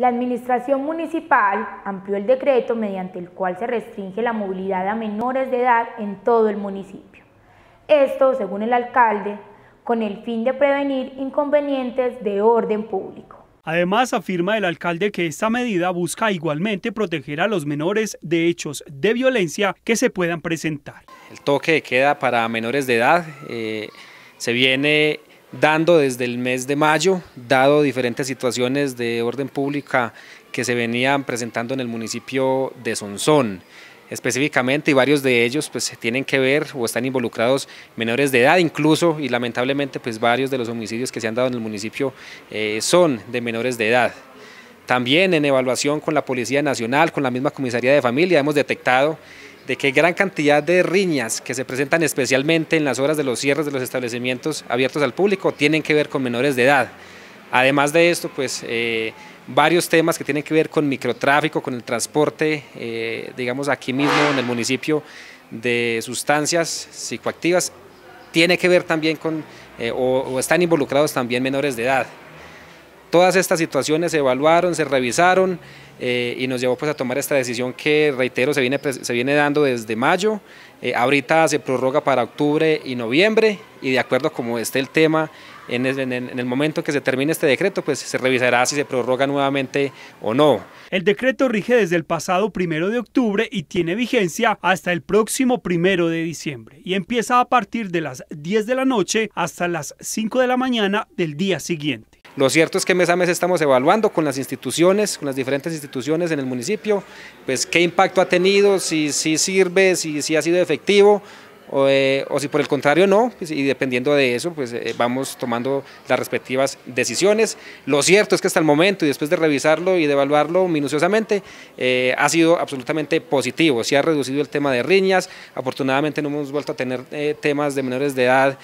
La Administración Municipal amplió el decreto mediante el cual se restringe la movilidad a menores de edad en todo el municipio. Esto, según el alcalde, con el fin de prevenir inconvenientes de orden público. Además, afirma el alcalde que esta medida busca igualmente proteger a los menores de hechos de violencia que se puedan presentar. El toque de queda para menores de edad eh, se viene dando desde el mes de mayo, dado diferentes situaciones de orden pública que se venían presentando en el municipio de Sonsón específicamente y varios de ellos pues tienen que ver o están involucrados menores de edad incluso y lamentablemente pues varios de los homicidios que se han dado en el municipio eh, son de menores de edad. También en evaluación con la Policía Nacional, con la misma Comisaría de Familia hemos detectado de que gran cantidad de riñas que se presentan especialmente en las horas de los cierres de los establecimientos abiertos al público tienen que ver con menores de edad. Además de esto, pues eh, varios temas que tienen que ver con microtráfico, con el transporte, eh, digamos aquí mismo en el municipio, de sustancias psicoactivas, tiene que ver también con, eh, o están involucrados también menores de edad. Todas estas situaciones se evaluaron, se revisaron, eh, y nos llevó pues, a tomar esta decisión que, reitero, se viene, dando desde mayo, eh, ahorita se prorroga para octubre y noviembre y de acuerdo como esté el tema, en el, en momento que se termine este decreto, pues se revisará si se prorroga nuevamente o no. El decreto rige desde el pasado primero de octubre y tiene vigencia hasta el próximo primero de diciembre y empieza a partir de las 10 de la noche hasta las 5 de la mañana del día siguiente. Lo cierto es que mes a mes estamos evaluando con las instituciones, con las diferentes instituciones en el municipio, pues qué impacto ha tenido, si, si sirve, si ha sido efectivo, eh, o, si por el contrario no, pues, y dependiendo de eso, pues eh, vamos tomando las respectivas decisiones. Lo cierto es que hasta el momento, y después de revisarlo y de evaluarlo minuciosamente, eh, ha sido absolutamente positivo. Se ha reducido el tema de riñas, afortunadamente no hemos vuelto a tener temas de menores de edad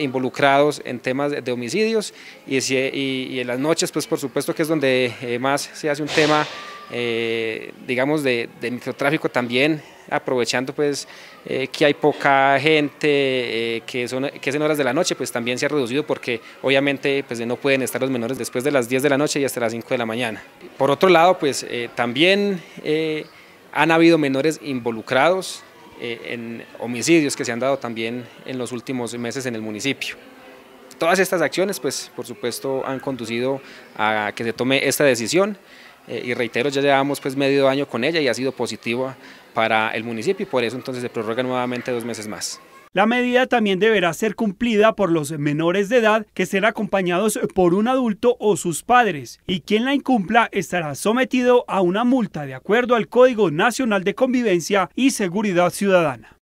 involucrados en temas de, homicidios, y, y, en las noches, pues por supuesto que es donde más se hace un tema eh, digamos, de, microtráfico también, aprovechando pues eh, que hay poca gente, eh, que, son, que es en horas de la noche, pues también se ha reducido porque obviamente pues no pueden estar los menores después de las 10 de la noche y hasta las 5 de la mañana. Por otro lado, pues también han habido menores involucrados en homicidios que se han dado también en los últimos meses en el municipio todas estas acciones, pues por supuesto, han conducido a que se tome esta decisión. Eh, y reitero, ya llevamos pues medio año con ella y ha sido positiva para el municipio y por eso entonces se prorroga nuevamente dos meses más. La medida también deberá ser cumplida por los menores de edad que serán acompañados por un adulto o sus padres y quien la incumpla estará sometido a una multa de acuerdo al Código Nacional de Convivencia y Seguridad Ciudadana.